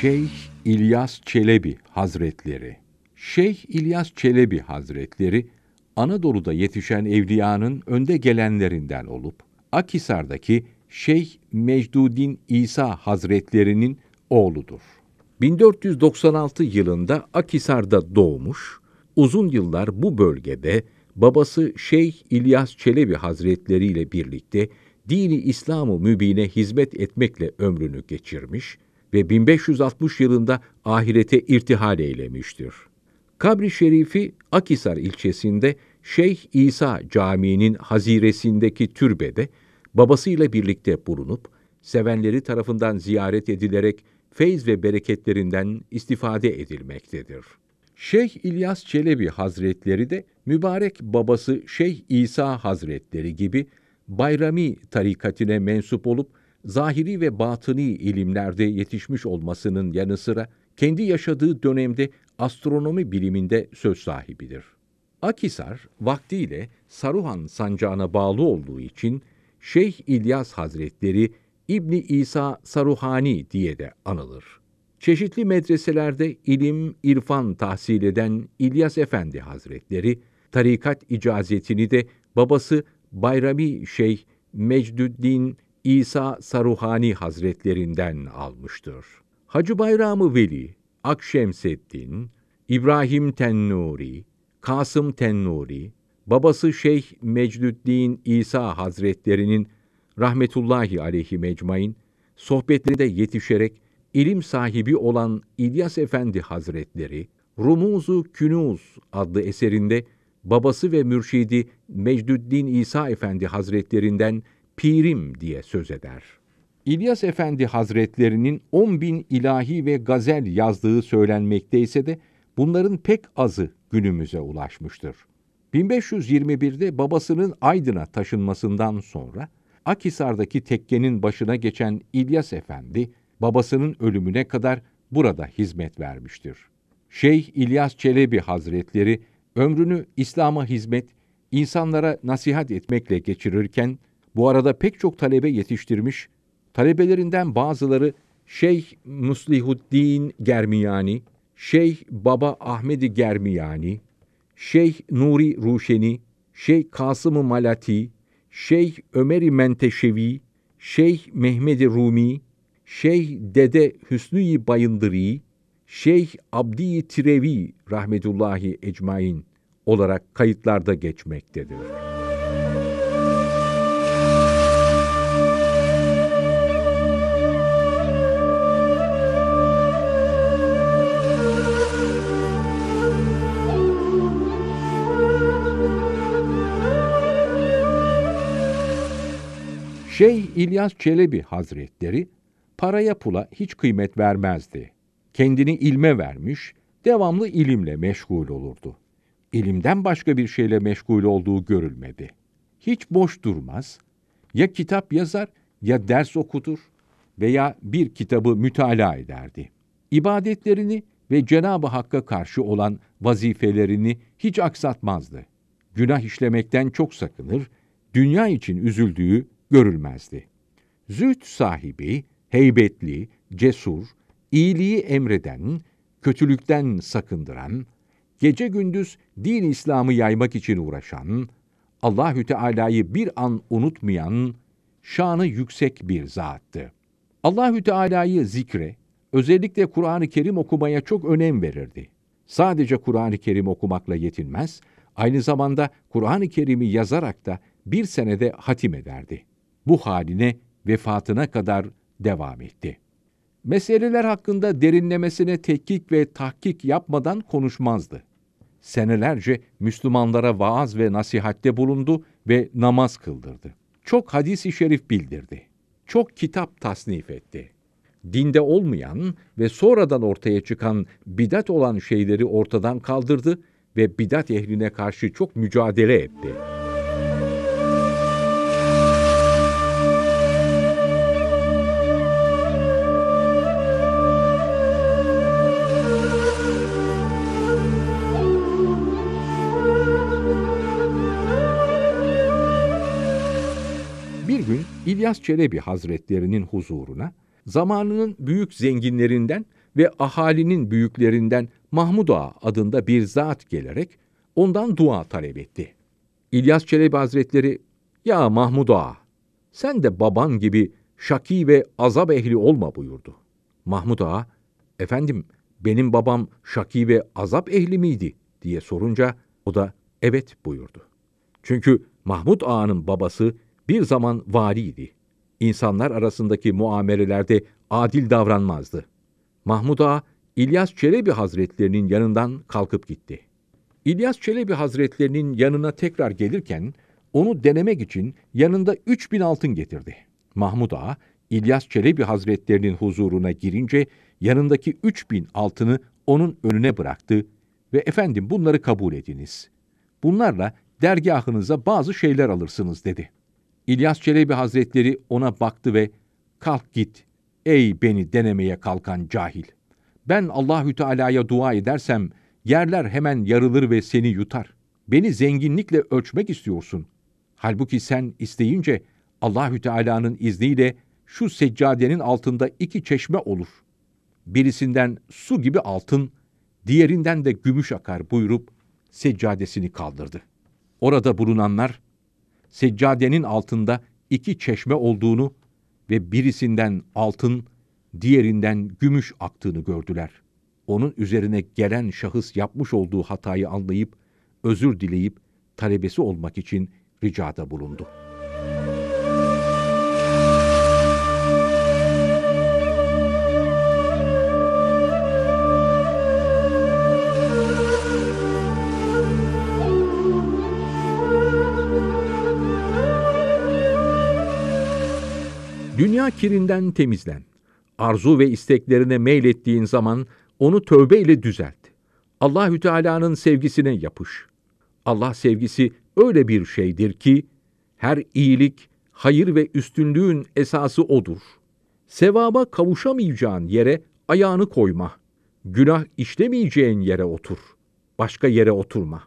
Şeyh İlyas Çelebi Hazretleri Şeyh İlyas Çelebi Hazretleri, Anadolu'da yetişen evliyanın önde gelenlerinden olup, Akhisar'daki Şeyh Mecdudin İsa Hazretlerinin oğludur. 1496 yılında Akhisar'da doğmuş, uzun yıllar bu bölgede babası Şeyh İlyas Çelebi Hazretleri ile birlikte dini İslam'ı mübine hizmet etmekle ömrünü geçirmiş, ve 1560 yılında ahirete irtihal eylemiştir. Kabri şerifi Akisar ilçesinde Şeyh İsa Camii'nin haziresindeki türbede babasıyla birlikte bulunup sevenleri tarafından ziyaret edilerek feyz ve bereketlerinden istifade edilmektedir. Şeyh İlyas Çelebi Hazretleri de mübarek babası Şeyh İsa Hazretleri gibi Bayrami tarikatine mensup olup zahiri ve batıni ilimlerde yetişmiş olmasının yanı sıra kendi yaşadığı dönemde astronomi biliminde söz sahibidir. Akisar vaktiyle Saruhan sancağına bağlı olduğu için Şeyh İlyas Hazretleri İbni İsa Saruhani diye de anılır. Çeşitli medreselerde ilim, irfan tahsil eden İlyas Efendi Hazretleri, tarikat icazetini de babası Bayrami Şeyh Mecdüddin İsa Saruhani Hazretlerinden almıştır. Hacı Bayramı Veli, Akşemseddin, İbrahim Tennuri, Kasım Tennuri, babası Şeyh Meclüddin İsa Hazretlerinin rahmetullahi aleyhi mecmain sohbetlerinde yetişerek ilim sahibi olan İlyas Efendi Hazretleri, Rumuzu Künuz adlı eserinde babası ve mürşidi Mecduddin İsa Efendi Hazretlerinden pirim diye söz eder. İlyas Efendi Hazretlerinin 10 bin ilahi ve gazel yazdığı söylenmekte ise de bunların pek azı günümüze ulaşmıştır. 1521'de babasının Aydın'a taşınmasından sonra Akhisar'daki tekkenin başına geçen İlyas Efendi babasının ölümüne kadar burada hizmet vermiştir. Şeyh İlyas Çelebi Hazretleri ömrünü İslam'a hizmet, insanlara nasihat etmekle geçirirken bu arada pek çok talebe yetiştirmiş, talebelerinden bazıları Şeyh Muslihuddin Germiyani, Şeyh Baba Ahmedi Germiyani, Şeyh Nuri Ruşeni, Şeyh Kasım-ı Malati, Şeyh Ömeri Menteşevi, Şeyh Mehmedi Rumi, Şeyh Dede Hüsnü-i Bayındırı, Şeyh Abdi Tirevi rahmetullahi ecmain olarak kayıtlarda geçmektedir. Şeyh İlyas Çelebi Hazretleri paraya pula hiç kıymet vermezdi. Kendini ilme vermiş, devamlı ilimle meşgul olurdu. İlimden başka bir şeyle meşgul olduğu görülmedi. Hiç boş durmaz, ya kitap yazar ya ders okutur veya bir kitabı mütala ederdi. İbadetlerini ve Cenab-ı Hakk'a karşı olan vazifelerini hiç aksatmazdı. Günah işlemekten çok sakınır, dünya için üzüldüğü görülmezdi. Züht sahibi, heybetli, cesur, iyiliği emreden, kötülükten sakındıran, gece gündüz din İslam'ı yaymak için uğraşan, Allahü Teala'yı bir an unutmayan, şanı yüksek bir zattı. Allahü Teala'yı zikre, özellikle Kur'an-ı Kerim okumaya çok önem verirdi. Sadece Kur'an-ı Kerim okumakla yetinmez, aynı zamanda Kur'an-ı Kerim'i yazarak da bir senede hatim ederdi bu haline vefatına kadar devam etti. Meseleler hakkında derinlemesine tetkik ve tahkik yapmadan konuşmazdı. Senelerce Müslümanlara vaaz ve nasihatte bulundu ve namaz kıldırdı. Çok hadis-i şerif bildirdi. Çok kitap tasnif etti. Dinde olmayan ve sonradan ortaya çıkan bidat olan şeyleri ortadan kaldırdı ve bidat ehline karşı çok mücadele etti.'' İlyas Çelebi Hazretlerinin huzuruna zamanının büyük zenginlerinden ve ahalinin büyüklerinden Mahmud Ağa adında bir zat gelerek ondan dua talep etti. İlyas Çelebi Hazretleri, ''Ya Mahmud Ağa, sen de baban gibi şaki ve azap ehli olma.'' buyurdu. Mahmud Ağa, ''Efendim, benim babam şaki ve azap ehli miydi?'' diye sorunca o da ''Evet.'' buyurdu. Çünkü Mahmud Ağa'nın babası bir zaman valiydi. İnsanlar arasındaki muamelelerde adil davranmazdı. Mahmud Ağa, İlyas Çelebi Hazretlerinin yanından kalkıp gitti. İlyas Çelebi Hazretlerinin yanına tekrar gelirken, onu denemek için yanında 3000 altın getirdi. Mahmud Ağa, İlyas Çelebi Hazretlerinin huzuruna girince yanındaki 3000 altını onun önüne bıraktı ve efendim bunları kabul ediniz. Bunlarla dergahınıza bazı şeyler alırsınız dedi.'' İlyas Çelebi Hazretleri ona baktı ve kalk git ey beni denemeye kalkan cahil. Ben Allahü Teala'ya dua edersem yerler hemen yarılır ve seni yutar. Beni zenginlikle ölçmek istiyorsun. Halbuki sen isteyince Allahü Teala'nın izniyle şu seccadenin altında iki çeşme olur. Birisinden su gibi altın, diğerinden de gümüş akar buyurup seccadesini kaldırdı. Orada bulunanlar seccadenin altında iki çeşme olduğunu ve birisinden altın, diğerinden gümüş aktığını gördüler. Onun üzerine gelen şahıs yapmış olduğu hatayı anlayıp, özür dileyip, talebesi olmak için ricada bulundu.'' kirinden temizlen. Arzu ve isteklerine meylettiğin zaman onu tövbeyle düzelt. Allahü Teala'nın sevgisine yapış. Allah sevgisi öyle bir şeydir ki her iyilik, hayır ve üstünlüğün esası odur. Sevaba kavuşamayacağın yere ayağını koyma. Günah işlemeyeceğin yere otur. Başka yere oturma.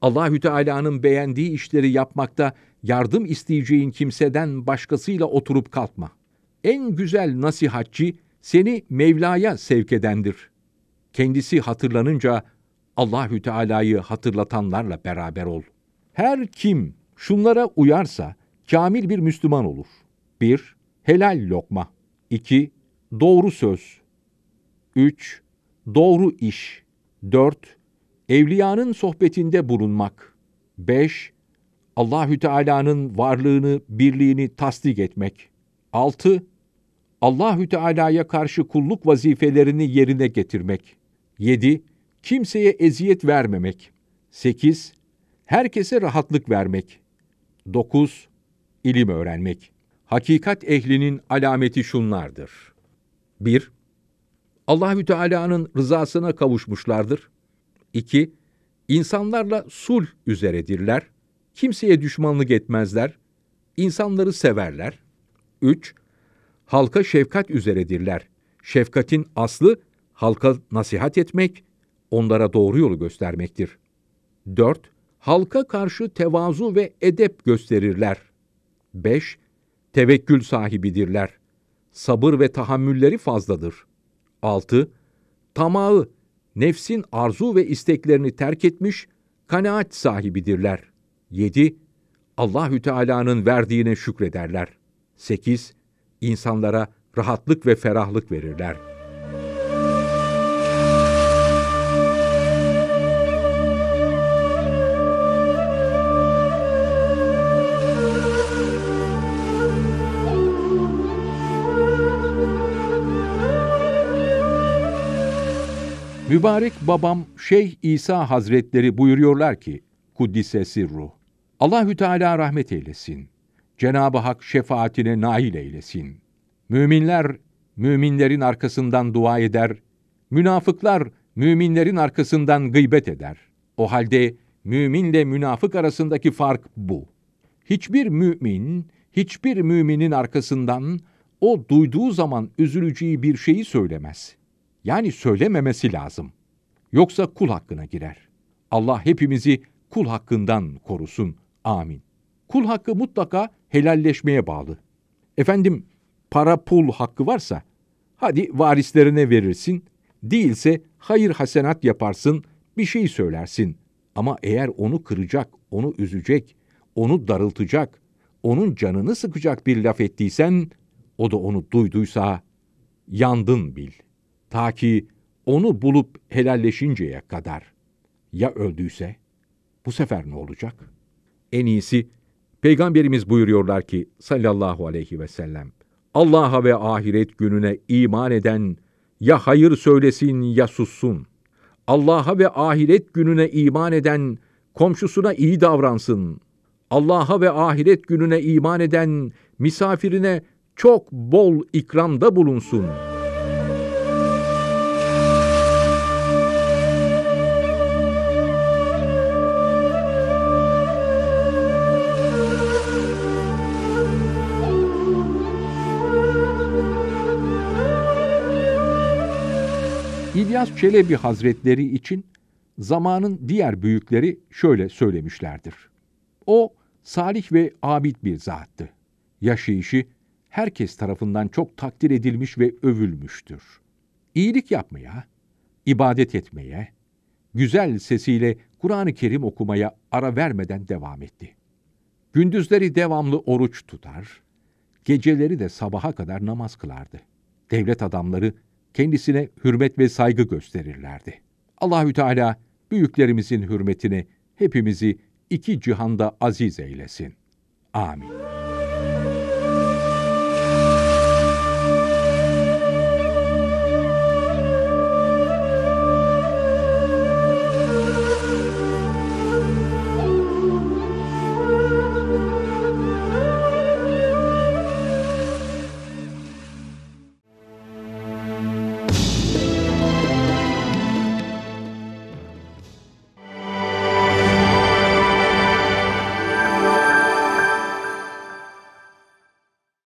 Allahü Teala'nın beğendiği işleri yapmakta yardım isteyeceğin kimseden başkasıyla oturup kalkma.'' en güzel nasihatçi seni Mevla'ya sevk edendir. Kendisi hatırlanınca Allahü Teala'yı hatırlatanlarla beraber ol. Her kim şunlara uyarsa kamil bir Müslüman olur. 1. Helal lokma. 2. Doğru söz. 3. Doğru iş. 4. Evliyanın sohbetinde bulunmak. 5. Allahü Teala'nın varlığını, birliğini tasdik etmek. 6. Allahü Teala'ya karşı kulluk vazifelerini yerine getirmek. 7. Kimseye eziyet vermemek. 8. Herkese rahatlık vermek. 9. İlim öğrenmek. Hakikat ehlinin alameti şunlardır. 1. Allahü Teala'nın rızasına kavuşmuşlardır. 2. İnsanlarla sul üzeredirler. Kimseye düşmanlık etmezler. İnsanları severler. 3 halka şefkat üzeredirler. Şefkatin aslı halka nasihat etmek, onlara doğru yolu göstermektir. 4. Halka karşı tevazu ve edep gösterirler. 5. Tevekkül sahibidirler. Sabır ve tahammülleri fazladır. 6. Tamağı, nefsin arzu ve isteklerini terk etmiş, kanaat sahibidirler. 7. Allahü Teala'nın verdiğine şükrederler. 8 insanlara rahatlık ve ferahlık verirler. Mübarek babam Şeyh İsa Hazretleri buyuruyorlar ki, Kuddisesi ruh, Allahü Teala rahmet eylesin. Cenab-ı Hak şefaatine nail eylesin. Müminler, müminlerin arkasından dua eder, münafıklar, müminlerin arkasından gıybet eder. O halde müminle münafık arasındaki fark bu. Hiçbir mümin, hiçbir müminin arkasından o duyduğu zaman üzüleceği bir şeyi söylemez. Yani söylememesi lazım. Yoksa kul hakkına girer. Allah hepimizi kul hakkından korusun. Amin. Kul hakkı mutlaka helalleşmeye bağlı. Efendim para pul hakkı varsa hadi varislerine verirsin, değilse hayır hasenat yaparsın, bir şey söylersin. Ama eğer onu kıracak, onu üzecek, onu darıltacak, onun canını sıkacak bir laf ettiysen, o da onu duyduysa yandın bil. Ta ki onu bulup helalleşinceye kadar. Ya öldüyse? Bu sefer ne olacak? En iyisi Peygamberimiz buyuruyorlar ki sallallahu aleyhi ve sellem Allah'a ve ahiret gününe iman eden ya hayır söylesin ya sussun. Allah'a ve ahiret gününe iman eden komşusuna iyi davransın. Allah'a ve ahiret gününe iman eden misafirine çok bol ikramda bulunsun.'' İlyas Çelebi Hazretleri için zamanın diğer büyükleri şöyle söylemişlerdir. O salih ve abid bir zattı. Yaşayışı herkes tarafından çok takdir edilmiş ve övülmüştür. İyilik yapmaya, ibadet etmeye, güzel sesiyle Kur'an-ı Kerim okumaya ara vermeden devam etti. Gündüzleri devamlı oruç tutar, geceleri de sabaha kadar namaz kılardı. Devlet adamları kendisine hürmet ve saygı gösterirlerdi. Allahü Teala büyüklerimizin hürmetini hepimizi iki cihanda aziz eylesin. Amin.